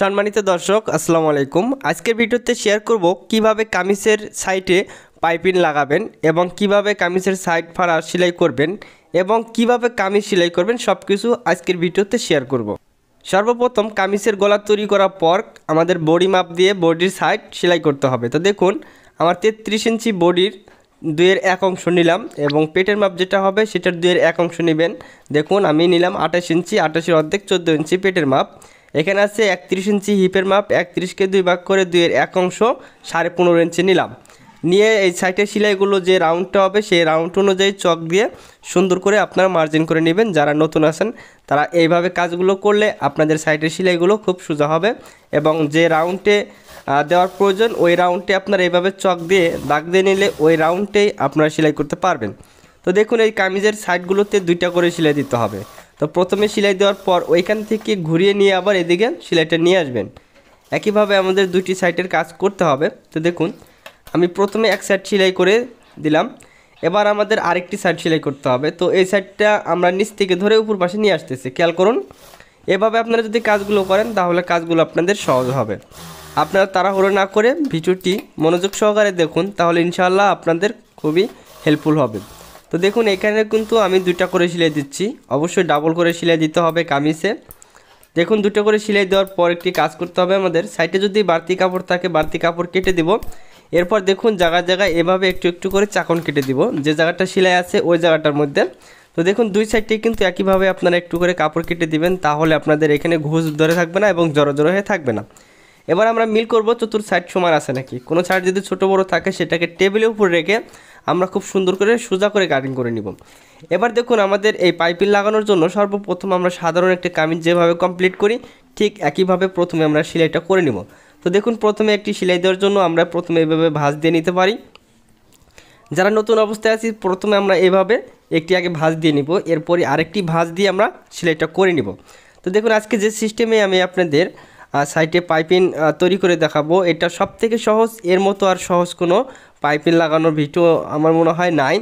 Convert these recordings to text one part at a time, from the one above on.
সম্মানিত দর্শক আসসালামু আলাইকুম আজকের ভিডিওতে শেয়ার করব কিভাবে কামিজের সাইটে পাইপিং লাগাবেন এবং কিভাবে কামিজের সাইড ফাড়া সেলাই করবেন এবং কিভাবে কামিজ সেলাই করবেন সব কিছু আজকের ভিডিওতে শেয়ার করব। সর্বপ্রথম কামিজের গলা তৈরি করার পর আমাদের বডি মাপ দিয়ে বডির সাইড সেলাই করতে হবে তো দেখুন আমার তেত্রিশ ইঞ্চি বডির দুয়ের এক অংশ নিলাম এবং পেটের মাপ যেটা হবে সেটার দুয়ের এক অংশ নেবেন দেখুন আমি নিলাম আঠাশ ইঞ্চি আঠাশের অর্ধেক চোদ্দো ইঞ্চি পেটের মাপ এখানে আছে একত্রিশ ইঞ্চি হিপের মাপ একত্রিশকে দুই ভাগ করে দুইয়ের এক অংশ সাড়ে পনেরো ইঞ্চি নিলাম নিয়ে এই সাইটের সেলাইগুলো যে রাউন্ডটা হবে সেই রাউন্ড অনুযায়ী চক দিয়ে সুন্দর করে আপনারা মার্জিন করে নেবেন যারা নতুন আছেন তারা এইভাবে কাজগুলো করলে আপনাদের সাইটের সেলাইগুলো খুব সোজা হবে এবং যে রাউন্ডে দেওয়ার প্রয়োজন ওই রাউন্ডে আপনার এইভাবে চক দিয়ে দাগ দিয়ে নিলে ওই রাউন্ডেই আপনারা সেলাই করতে পারবেন তো দেখুন এই কামিজের সাইডগুলোতে দুইটা করে সেলাই দিতে হবে তো প্রথমে সেলাই দেওয়ার পর ওইখান থেকে ঘুরিয়ে নিয়ে আবার এদিকে সেলাইটা নিয়ে আসবেন একইভাবে আমাদের দুটি সাইডের কাজ করতে হবে তো দেখুন আমি প্রথমে এক সাইড সেলাই করে দিলাম এবার আমাদের আরেকটি সাইড সেলাই করতে হবে তো এই সাইডটা আমরা নিচ থেকে ধরে উপর পাশে নিয়ে আসতেছি খেয়াল করুন এভাবে আপনারা যদি কাজগুলো করেন তাহলে কাজগুলো আপনাদের সহজ হবে আপনারা তাড়াহুড়ো না করে ভিডিওটি মনোযোগ সহকারে দেখুন তাহলে ইনশাআল্লাহ আপনাদের খুবই হেল্পফুল হবে তো দেখুন এখানে কিন্তু আমি দুটা করে সিলাই দিচ্ছি অবশ্যই ডাবল করে সিলাই দিতে হবে কামিজে দেখুন দুটো করে সিলাই দেওয়ার পর একটি কাজ করতে হবে আমাদের সাইডে যদি বাড়তি কাপড় থাকে বাড়তি কাপড় কেটে দিব এরপর দেখুন জায়গায় জায়গায় এভাবে একটু একটু করে চাকন কেটে দিব যে জায়গাটা সেলাই আছে ওই জায়গাটার মধ্যে তো দেখুন দুই সাইডটি কিন্তু একইভাবে আপনারা একটু করে কাপড় কেটে দিবেন তাহলে আপনাদের এখানে ঘুষ ধরে থাকবে না এবং জড়ো জড়ো হয়ে থাকবে না এবার আমরা মিল করব চতুর সাইড সমান আছে নাকি কোনো সাইড যদি ছোটো বড় থাকে সেটাকে টেবিলের উপর রেখে আমরা খুব সুন্দর করে সোজা করে কাটিং করে নিব এবার দেখুন আমাদের এই পাইপিং লাগানোর জন্য সর্বপ্রথম আমরা সাধারণ একটি কামিজ যেভাবে কমপ্লিট করি ঠিক একইভাবে প্রথমে আমরা সেলাইটা করে নিব তো দেখুন প্রথমে একটি সেলাই দেওয়ার জন্য আমরা প্রথমে এভাবে ভাঁজ দিয়ে নিতে পারি যারা নতুন অবস্থায় আছি প্রথমে আমরা এভাবে একটি আগে ভাঁজ দিয়ে নিব এরপরে আরেকটি ভাঁজ দিয়ে আমরা সেলাইটা করে নিব তো দেখুন আজকে যে সিস্টেমে আমি আপনাদের সাইটে পাইপিং তৈরি করে দেখাবো এটা সব থেকে সহজ এর মতো আর সহজ কোনো পাইপে লাগানোর ভিডিও আমার মনে হয় নাই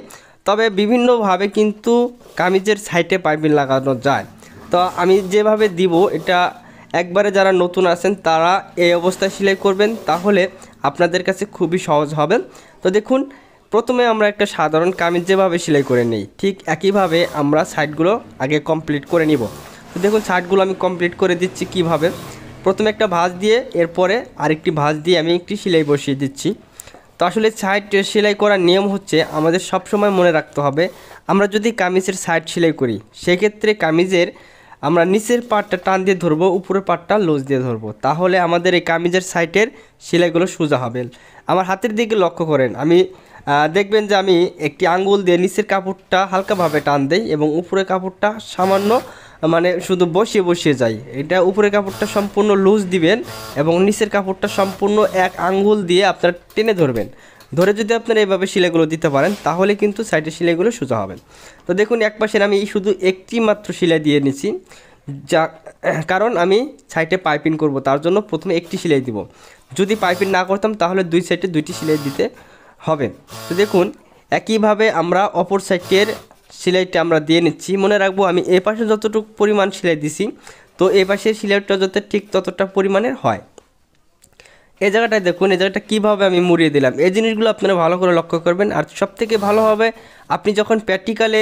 তবে বিভিন্নভাবে কিন্তু কামিজের সাইটে পাইপিং লাগানো যায় তো আমি যেভাবে দিব এটা একবারে যারা নতুন আছেন তারা এই অবস্থায় সেলাই করবেন তাহলে আপনাদের কাছে খুবই সহজ হবে তো দেখুন প্রথমে আমরা একটা সাধারণ কামিজ যেভাবে সেলাই করে নিই ঠিক একইভাবে আমরা সাইডগুলো আগে কমপ্লিট করে নিব তো দেখুন সাইডগুলো আমি কমপ্লিট করে দিচ্ছি কিভাবে প্রথমে একটা ভাঁজ দিয়ে এরপরে আরেকটি ভাঁজ দিয়ে আমি একটি সেলাই বসিয়ে দিচ্ছি তো আসলে সাইড সেলাই করার নিয়ম হচ্ছে আমাদের সব সময় মনে রাখতে হবে আমরা যদি কামিজের সাইড সেলাই করি সেক্ষেত্রে কামিজের আমরা নিচের পাটটা টান দিয়ে ধরবো উপরের পাটটা লোজ দিয়ে ধরবো তাহলে আমাদের এই কামিজের সাইটের সেলাইগুলো সোজা হবে আমার হাতের দিকে লক্ষ্য করেন আমি দেখবেন যে আমি একটি আঙ্গুল দিয়ে নিচের কাপড়টা হালকাভাবে টান দেই এবং উপরের কাপড়টা সামান্য মানে শুধু বসিয়ে বসিয়ে যায় এটা উপরের কাপড়টা সম্পূর্ণ লুজ দিবেন এবং নিচের কাপড়টা সম্পূর্ণ এক আঙ্গুল দিয়ে আপনারা টেনে ধরবেন ধরে যদি আপনারা এভাবে সেলাইগুলো দিতে পারেন তাহলে কিন্তু সাইডের সেলাইগুলো সোজা হবে তো দেখুন এক পাশে আমি শুধু একটি মাত্র সেলাই দিয়ে নিছি যা কারণ আমি সাইডে পাইপিং করব তার জন্য প্রথমে একটি সেলাই দিব যদি পাইপিং না করতাম তাহলে দুই সাইডে দুইটি সেলাই দিতে হবে তো দেখুন একইভাবে আমরা অপর সাইডের সেলাইটা আমরা দিয়ে নিচ্ছি মনে রাখবো আমি এ পাশে যতটুকু পরিমাণ সেলাই দিছি তো এ পাশে সেলাইটা যাতে ঠিক ততটা পরিমাণের হয় এই জায়গাটায় দেখুন এই জায়গাটা কীভাবে আমি মুড়িয়ে দিলাম এই জিনিসগুলো আপনারা ভালো করে লক্ষ্য করবেন আর সবথেকে ভালো হবে আপনি যখন প্র্যাকটিক্যালে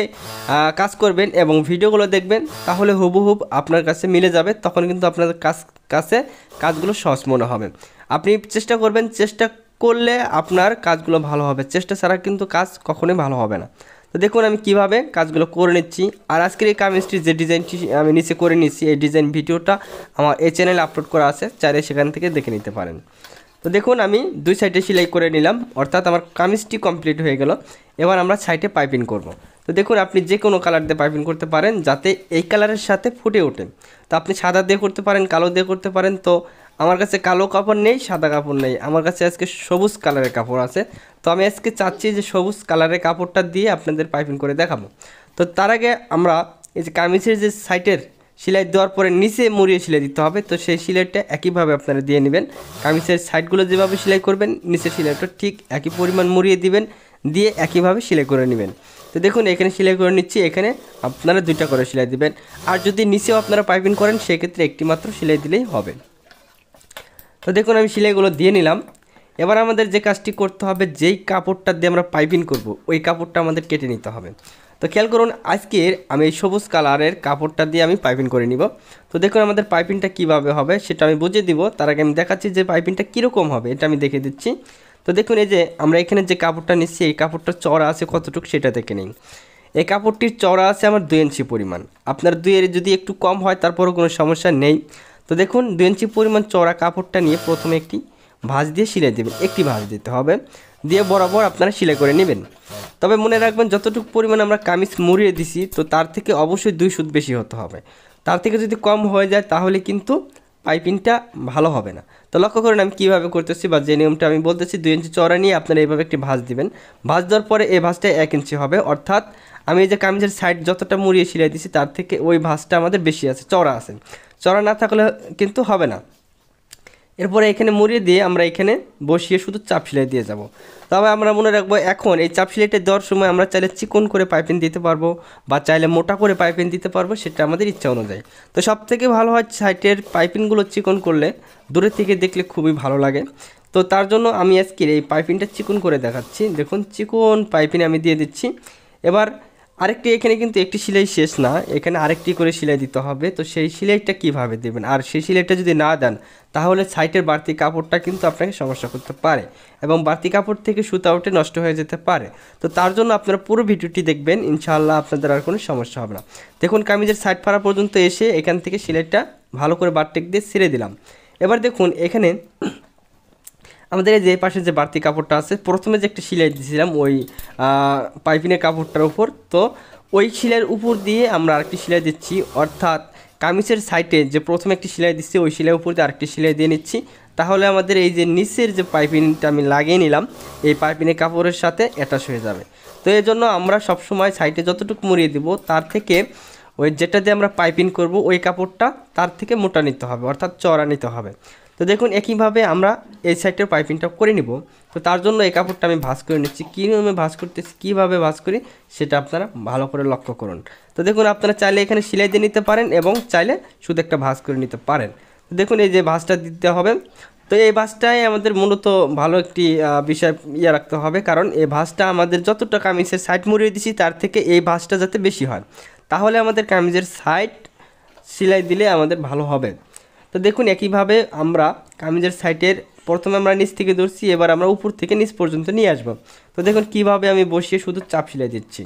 কাজ করবেন এবং ভিডিওগুলো দেখবেন তাহলে হুবহুব আপনার কাছে মিলে যাবে তখন কিন্তু আপনাদের কাজ কাছে কাজগুলো সহজ মনে হবে আপনি চেষ্টা করবেন চেষ্টা করলে আপনার কাজগুলো ভালো হবে চেষ্টা ছাড়া কিন্তু কাজ কখনোই ভালো হবে না তো দেখুন আমি কিভাবে কাজগুলো করে নিচ্ছি আর আজকের এই কামিস্ট্রি যে ডিজাইনটি আমি নিচে করে নিচ্ছি এই ডিজাইন ভিডিওটা আমার এই চ্যানেলে আপলোড করা আছে চাইলে সেখান থেকে দেখে নিতে পারেন তো দেখুন আমি দুই সাইডে সেলাই করে নিলাম অর্থাৎ আমার কামিস্ট্রি কমপ্লিট হয়ে গেল এবার আমরা সাইডে পাইপিং করব। তো দেখুন আপনি যে কোনো কালার দিয়ে পাইপিং করতে পারেন যাতে এই কালারের সাথে ফুটে ওঠে তো আপনি সাদা দিয়ে করতে পারেন কালো দিয়ে করতে পারেন তো আমার কাছে কালো কাপড় নেই সাদা কাপড় নেই আমার কাছে আজকে সবুজ কালারের কাপড় আছে তো আমি আজকে চাচ্ছি যে সবুজ কালারের কাপড়টা দিয়ে আপনাদের পাইপিং করে দেখাবো তো তার আগে আমরা এই যে কামিজের যে সাইটের সিলাই দেওয়ার পরে নিচে মুড়িয়ে সিলাই দিতে হবে তো সেই সিলাইটা একইভাবে আপনারা দিয়ে নেবেন কামিজের সাইডগুলো যেভাবে সেলাই করবেন নিচের সিলাইটা ঠিক একই পরিমাণ মুড়িয়ে দিবেন দিয়ে একইভাবে সেলাই করে নেবেন তো দেখুন এখানে সেলাই করে নিচ্ছি এখানে আপনারা দুইটা করে সেলাই দিবেন আর যদি নিচেও আপনারা পাইপিং করেন সেক্ষেত্রে একটি মাত্র সেলাই দিলেই হবে তো দেখুন আমি সেলাইগুলো দিয়ে নিলাম এবার আমাদের যে কাজটি করতে হবে যেই কাপড়টা দিয়ে আমরা পাইপিং করব ওই কাপড়টা আমাদের কেটে নিতে হবে তো খেয়াল করুন আজকের আমি এই সবুজ কালারের কাপড়টা দিয়ে আমি পাইপিং করে নিব তো দেখুন আমাদের পাইপিংটা কিভাবে হবে সেটা আমি বুঝিয়ে দিব তার আগে আমি দেখাচ্ছি যে পাইপিংটা কীরকম হবে এটা আমি দেখে দিচ্ছি তো দেখুন এই যে আমরা এখানে যে কাপড়টা নিচ্ছি এই কাপড়টা চড়া আছে কতটুকু সেটা দেখে নিই এই কাপড়টির চড়া আছে আমার দুই ইঞ্চি পরিমাণ আপনার দুইয়ের যদি একটু কম হয় তারপরও কোনো সমস্যা নেই তো দেখুন দু ইঞ্চি পরিমাণ চড়া কাপড়টা নিয়ে প্রথমে একটি ভাঁজ দিয়ে সিলাই দেবেন একটি ভাঁজ দিতে হবে দিয়ে বরাবর আপনারা সিলাই করে নেবেন তবে মনে রাখবেন যতটুকু পরিমাণ আমরা কামিজ মুড়িয়ে দিছি তো তার থেকে অবশ্যই দুই সুদ বেশি হতে হবে তার থেকে যদি কম হয়ে যায় তাহলে কিন্তু পাইপিংটা ভালো হবে না তো লক্ষ্য করেন আমি কীভাবে করতেছি বা যে নিয়মটা আমি বলতেছি দুই ইঞ্চি চড়া নিয়ে আপনারা এইভাবে একটি ভাঁজ দিবেন ভাঁজ দেওয়ার পরে এই ভাঁজটা এক ইঞ্চি হবে অর্থাৎ আমি এই যে কামিজের সাইড যতটা মুড়িয়ে সিলাই দিছি তার থেকে ওই ভাঁজটা আমাদের বেশি আছে চড়া আছে চড়া না থাকলে কিন্তু হবে না এরপরে এখানে মুড়িয়ে দিয়ে আমরা এখানে বসিয়ে শুধু চাপ সেলাই দিয়ে যাব। তবে আমরা মনে রাখবো এখন এই চাপ সেলাইটা দেওয়ার সময় আমরা চাইলে চিকন করে পাইপিং দিতে পারবো বা চাইলে মোটা করে পাইপিং দিতে পারবো সেটা আমাদের ইচ্ছা অনুযায়ী তো সব থেকে ভালো হয় সাইটের পাইপিংগুলো চিকন করলে দূরে থেকে দেখলে খুবই ভালো লাগে তো তার জন্য আমি আজকের এই পাইপিংটা চিকন করে দেখাচ্ছি দেখুন চিকন পাইপিং আমি দিয়ে দিচ্ছি এবার আরেকটি এখানে কিন্তু একটি সেলাই শেষ না এখানে আরেকটি করে সেলাই দিতে হবে তো সেই সেলাইটা কিভাবে দেবেন আর সেই সেলাইটা যদি না দেন তাহলে সাইটের বাড়তি কাপড়টা কিন্তু আপনাকে সমস্যা করতে পারে এবং বাড়তি কাপড় থেকে সুতা নষ্ট হয়ে যেতে পারে তো তার জন্য আপনারা পুরো ভিডিওটি দেখবেন ইনশাআল্লাহ আপনাদের আর কোনো সমস্যা হবে না দেখুন কামিজের সাইড ফাড়া পর্যন্ত এসে এখান থেকে সেলাইটা ভালো করে বাড়টেক দিয়ে ছেড়ে দিলাম এবার দেখুন এখানে আমাদের এই যে পাশে যে বাড়তি কাপড়টা আছে প্রথমে যে একটা সিলাই দিয়েছিলাম ওই পাইপিনের কাপড়টার উপর তো ওই সিলাইয়ের উপর দিয়ে আমরা আরেকটি সিলাই দিচ্ছি অর্থাৎ কামিজের সাইডে যে প্রথমে একটি সিলাই দিচ্ছি ওই সিলাই উপর দিয়ে আরেকটি সিলাই দিয়ে নিচ্ছি তাহলে আমাদের এই যে নিচের যে পাইপিনটা আমি লাগিয়ে নিলাম এই পাইপিনের কাপড়ের সাথে অ্যাটাচ হয়ে যাবে তো এই জন্য আমরা সবসময় সাইডে যতটুকু মুড়িয়ে দিব তার থেকে ওই যেটা দিয়ে আমরা পাইপিং করব ওই কাপড়টা তার থেকে মোটা নিতে হবে অর্থাৎ চড়া নিতে হবে তো দেখুন একইভাবে আমরা এই সাইডটার পাইপিংটা করে নিব তো তার জন্য এই কাপড়টা আমি ভাজ করে নিচ্ছি কী নিয়মে ভাজ করতেছি কীভাবে ভাজ করি সেটা আপনারা ভালো করে লক্ষ্য করুন তো দেখুন আপনারা চাইলে এখানে সেলাই দিয়ে নিতে পারেন এবং চাইলে শুধু একটা ভাঁজ করে নিতে পারেন তো দেখুন এই যে ভাজটা দিতে হবে তো এই ভাঁজটাই আমাদের মূলত ভালো একটি বিষয় ইয়ে রাখতে হবে কারণ এই ভাঁজটা আমাদের যতটা কামিজের সাইড মুড়িয়ে দিছি তার থেকে এই ভাঁজটা যাতে বেশি হয় তাহলে আমাদের কামিজের সাইড সেলাই দিলে আমাদের ভালো হবে তো দেখুন একইভাবে আমরা কামিজের সাইটের প্রথমে আমরা নিচ থেকে ধরছি এবার আমরা উপর থেকে নিচ পর্যন্ত নিয়ে আসবো তো দেখুন কিভাবে আমি বসিয়ে শুধু চাপ সেলাই দিচ্ছি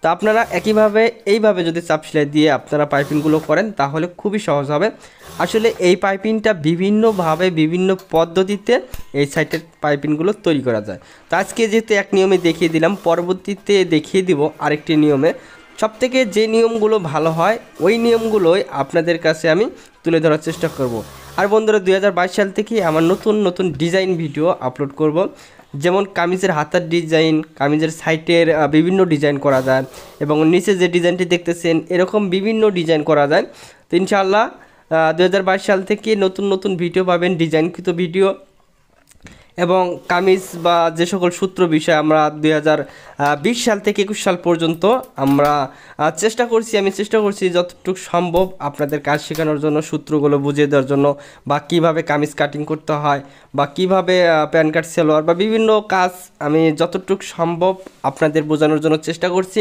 তো আপনারা একইভাবে এইভাবে যদি চাপ সেলাই দিয়ে আপনারা পাইপিংগুলো করেন তাহলে খুবই সহজ হবে আসলে এই পাইপিংটা বিভিন্নভাবে বিভিন্ন পদ্ধতিতে এই সাইটের পাইপিংগুলো তৈরি করা যায় তো আজকে যেহেতু এক নিয়মে দেখিয়ে দিলাম পরবর্তীতে দেখিয়ে দিব আরেকটি নিয়মে সবথেকে যে নিয়মগুলো ভালো হয় ওই নিয়মগুলোই আপনাদের কাছে আমি তুলে ধরার চেষ্টা করব। আর বন্ধুরা দুই সাল থেকে আমার নতুন নতুন ডিজাইন ভিডিও আপলোড করব। যেমন কামিজের হাতার ডিজাইন কামিজের সাইটের বিভিন্ন ডিজাইন করা যায় এবং নিচে যে ডিজাইনটি দেখতেছেন এরকম বিভিন্ন ডিজাইন করা যায় তো ইনশাল্লাহ দু সাল থেকে নতুন নতুন ভিডিও পাবেন ডিজাইনকৃত ভিডিও এবং কামিজ বা যে সকল সূত্র বিষয়ে আমরা দুই বিশ সাল থেকে একুশ সাল পর্যন্ত আমরা চেষ্টা করছি আমি চেষ্টা করছি যতটুকু সম্ভব আপনাদের কাজ শেখানোর জন্য সূত্রগুলো বুঝিয়ে দেওয়ার জন্য বা কিভাবে কামিজ কাটিং করতে হয় বা কিভাবে প্যান কার্ড সেলোয়ার বা বিভিন্ন কাজ আমি যতটুকু সম্ভব আপনাদের বোঝানোর জন্য চেষ্টা করছি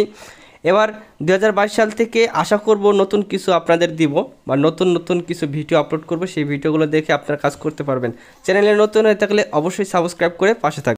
এবার দু সাল থেকে আশা করব নতুন কিছু আপনাদের দিব বা নতুন নতুন কিছু ভিডিও আপলোড করব সেই ভিডিওগুলো দেখে আপনারা কাজ করতে পারবেন চ্যানেলে নতুন হয়ে থাকলে অবশ্যই সাবস্ক্রাইব করে পাশে থাকবেন